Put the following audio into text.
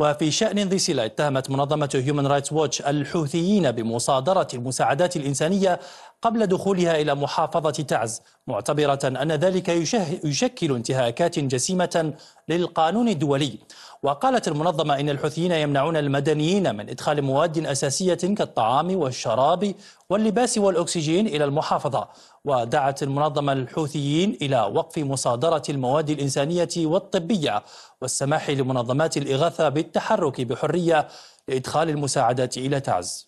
وفي شأن ذي سلة اتهمت منظمة هيومن رايتس ووتش الحوثيين بمصادرة المساعدات الإنسانية قبل دخولها إلى محافظة تعز معتبرة أن ذلك يشكل انتهاكات جسيمة للقانون الدولي وقالت المنظمة إن الحوثيين يمنعون المدنيين من إدخال مواد أساسية كالطعام والشراب واللباس والأكسجين إلى المحافظة ودعت المنظمة الحوثيين إلى وقف مصادرة المواد الإنسانية والطبية والسماح لمنظمات الإغاثة بالتحرك بحرية لإدخال المساعدات إلى تعز